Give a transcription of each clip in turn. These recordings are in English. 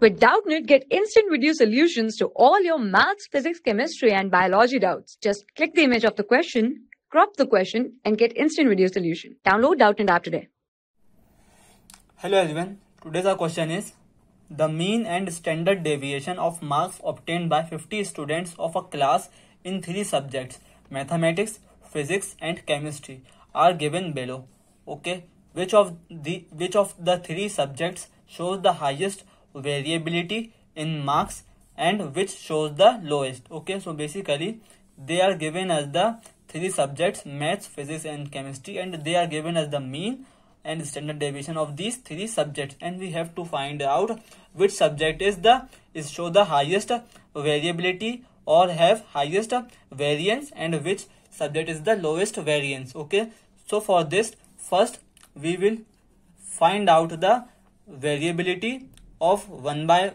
With Doubtnit, get instant video solutions to all your maths, physics, chemistry, and biology doubts. Just click the image of the question, crop the question, and get instant video solution. Download Doubtnit app today. Hello everyone. Today's our question is the mean and standard deviation of marks obtained by 50 students of a class in three subjects mathematics, physics, and chemistry are given below. Okay, which of the which of the three subjects shows the highest variability in marks and which shows the lowest okay so basically they are given as the three subjects maths physics and chemistry and they are given as the mean and standard deviation of these three subjects and we have to find out which subject is the is show the highest variability or have highest variance and which subject is the lowest variance okay so for this first we will find out the variability of 1 by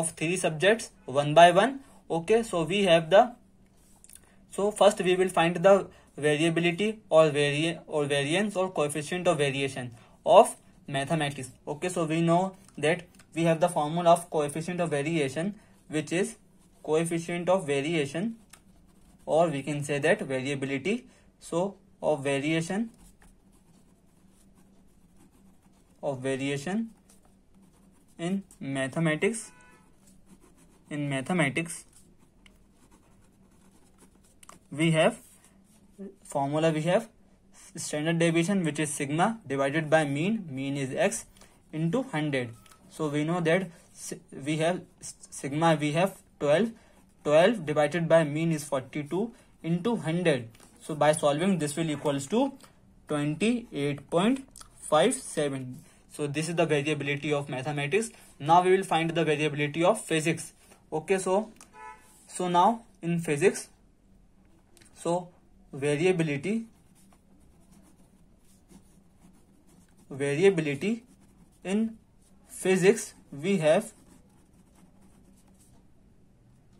of 3 subjects 1 by 1 okay so we have the so first we will find the variability or vari or variance or coefficient of variation of mathematics okay so we know that we have the formula of coefficient of variation which is coefficient of variation or we can say that variability so of variation of variation in mathematics in mathematics we have formula we have standard deviation which is sigma divided by mean mean is x into 100 so we know that we have sigma we have 12 12 divided by mean is 42 into 100 so by solving this will equals to 28.57 so this is the variability of mathematics. Now we will find the variability of physics. Okay, so so now in physics, so variability variability in physics we have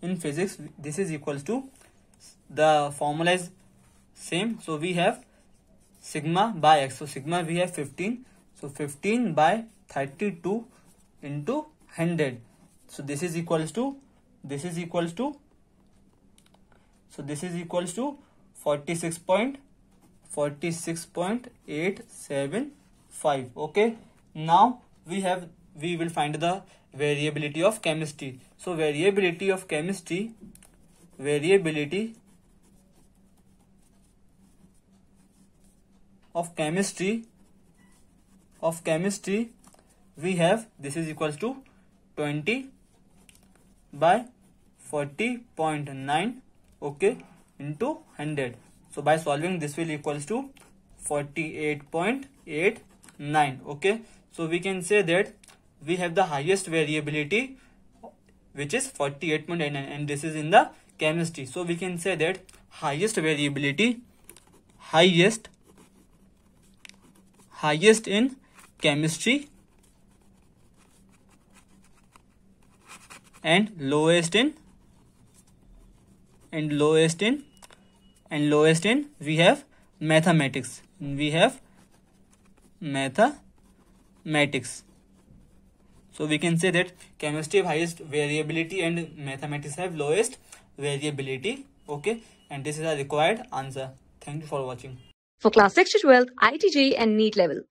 in physics this is equals to the formula is same so we have sigma by x so sigma we have 15 so 15 by 32 into 100. So this is equals to, this is equals to, so this is equals to 46.46.875. Okay. Now we have, we will find the variability of chemistry. So variability of chemistry, variability of chemistry of chemistry we have this is equals to 20 by 40.9 okay into 100 so by solving this will equals to 48.89 okay so we can say that we have the highest variability which is 48.9 and this is in the chemistry so we can say that highest variability highest highest in chemistry and lowest in and lowest in and lowest in we have mathematics we have mathematics so we can say that chemistry have highest variability and mathematics have lowest variability okay and this is a required answer thank you for watching for class 6 to 12 itj and neat level